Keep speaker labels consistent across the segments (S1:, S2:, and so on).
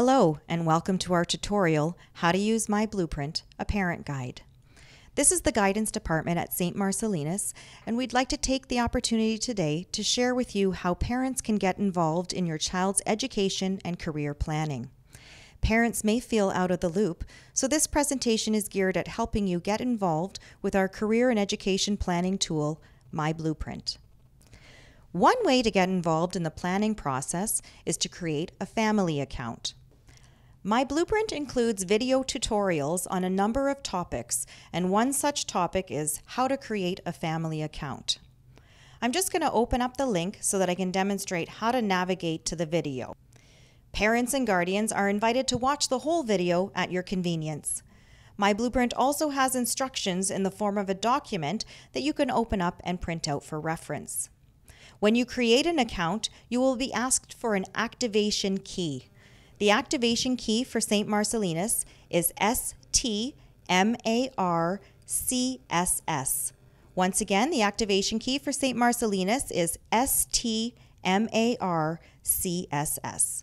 S1: Hello and welcome to our tutorial, How to Use My Blueprint, a Parent Guide. This is the Guidance Department at St. Marcellinus, and we'd like to take the opportunity today to share with you how parents can get involved in your child's education and career planning. Parents may feel out of the loop, so this presentation is geared at helping you get involved with our career and education planning tool, My Blueprint. One way to get involved in the planning process is to create a family account. My blueprint includes video tutorials on a number of topics, and one such topic is how to create a family account. I'm just going to open up the link so that I can demonstrate how to navigate to the video. Parents and guardians are invited to watch the whole video at your convenience. My blueprint also has instructions in the form of a document that you can open up and print out for reference. When you create an account, you will be asked for an activation key. The activation key for St. Marcellinus is STMARCSS. Once again, the activation key for St. Marcellinus is STMARCSS.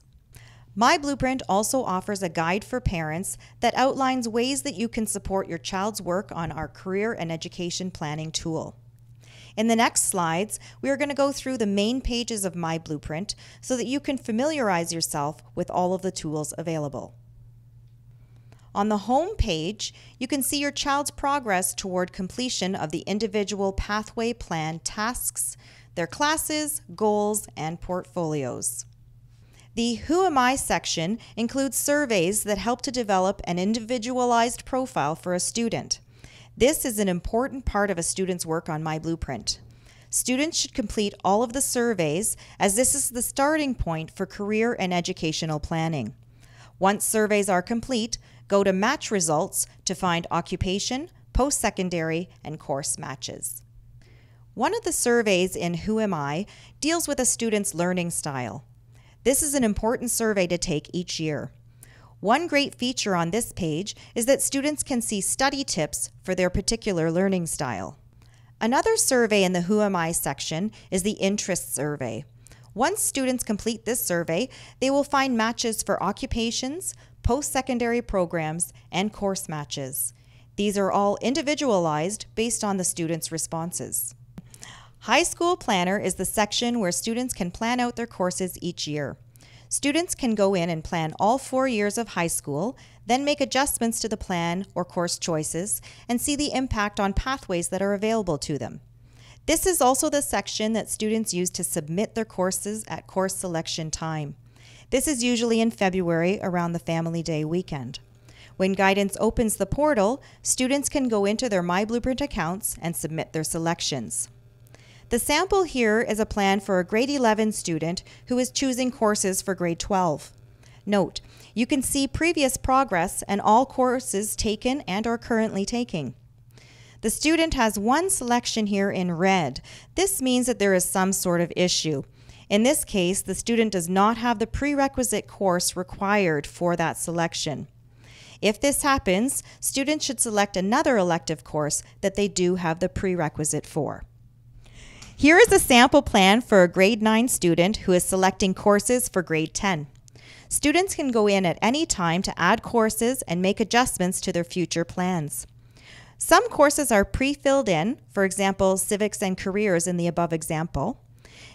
S1: My Blueprint also offers a guide for parents that outlines ways that you can support your child's work on our career and education planning tool. In the next slides, we are going to go through the main pages of My Blueprint so that you can familiarize yourself with all of the tools available. On the home page, you can see your child's progress toward completion of the individual pathway plan tasks, their classes, goals, and portfolios. The Who Am I section includes surveys that help to develop an individualized profile for a student. This is an important part of a student's work on My Blueprint. Students should complete all of the surveys as this is the starting point for career and educational planning. Once surveys are complete, go to Match Results to find occupation, post secondary, and course matches. One of the surveys in Who Am I deals with a student's learning style. This is an important survey to take each year. One great feature on this page is that students can see study tips for their particular learning style. Another survey in the Who Am I section is the Interest Survey. Once students complete this survey, they will find matches for occupations, post secondary programs, and course matches. These are all individualized based on the students' responses. High School Planner is the section where students can plan out their courses each year. Students can go in and plan all four years of high school, then make adjustments to the plan or course choices, and see the impact on pathways that are available to them. This is also the section that students use to submit their courses at course selection time. This is usually in February around the Family Day weekend. When guidance opens the portal, students can go into their My Blueprint accounts and submit their selections. The sample here is a plan for a grade 11 student who is choosing courses for grade 12. Note, you can see previous progress and all courses taken and are currently taking. The student has one selection here in red. This means that there is some sort of issue. In this case, the student does not have the prerequisite course required for that selection. If this happens, students should select another elective course that they do have the prerequisite for. Here is a sample plan for a grade 9 student who is selecting courses for grade 10. Students can go in at any time to add courses and make adjustments to their future plans. Some courses are pre filled in, for example, civics and careers in the above example.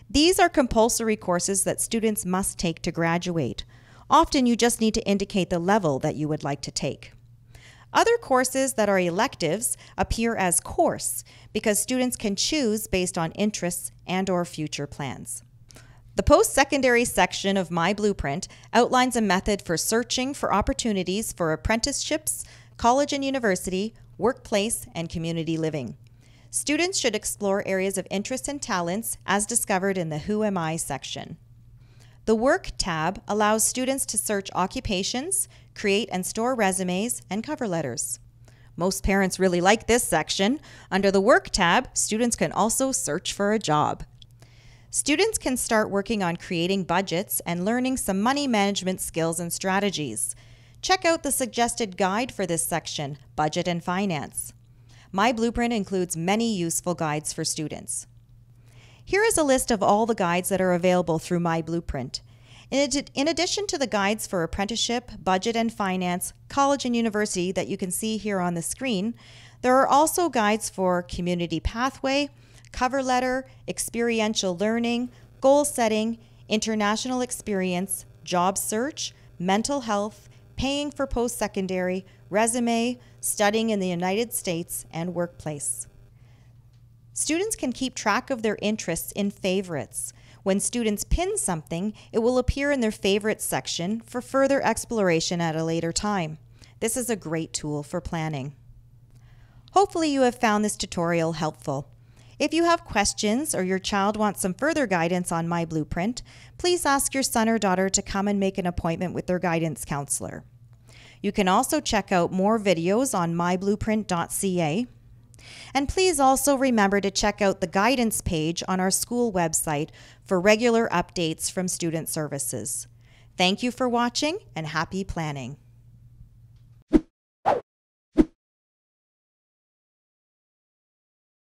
S1: These are compulsory courses that students must take to graduate. Often you just need to indicate the level that you would like to take. Other courses that are electives appear as course because students can choose based on interests and or future plans. The post-secondary section of My Blueprint outlines a method for searching for opportunities for apprenticeships, college and university, workplace, and community living. Students should explore areas of interest and talents as discovered in the Who Am I section. The Work tab allows students to search occupations, create and store resumes, and cover letters. Most parents really like this section. Under the Work tab, students can also search for a job. Students can start working on creating budgets and learning some money management skills and strategies. Check out the suggested guide for this section, Budget and Finance. My Blueprint includes many useful guides for students. Here is a list of all the guides that are available through My Blueprint. In, addition to the guides for apprenticeship, budget and finance, college and university that you can see here on the screen, there are also guides for community pathway, cover letter, experiential learning, goal setting, international experience, job search, mental health, paying for post secondary, resume, studying in the United States, and workplace. Students can keep track of their interests in favorites. When students pin something, it will appear in their favorites section for further exploration at a later time. This is a great tool for planning. Hopefully you have found this tutorial helpful. If you have questions or your child wants some further guidance on My Blueprint, please ask your son or daughter to come and make an appointment with their guidance counselor. You can also check out more videos on myblueprint.ca and please also remember to check out the guidance page on our school website for regular updates from Student Services. Thank you for watching and happy planning.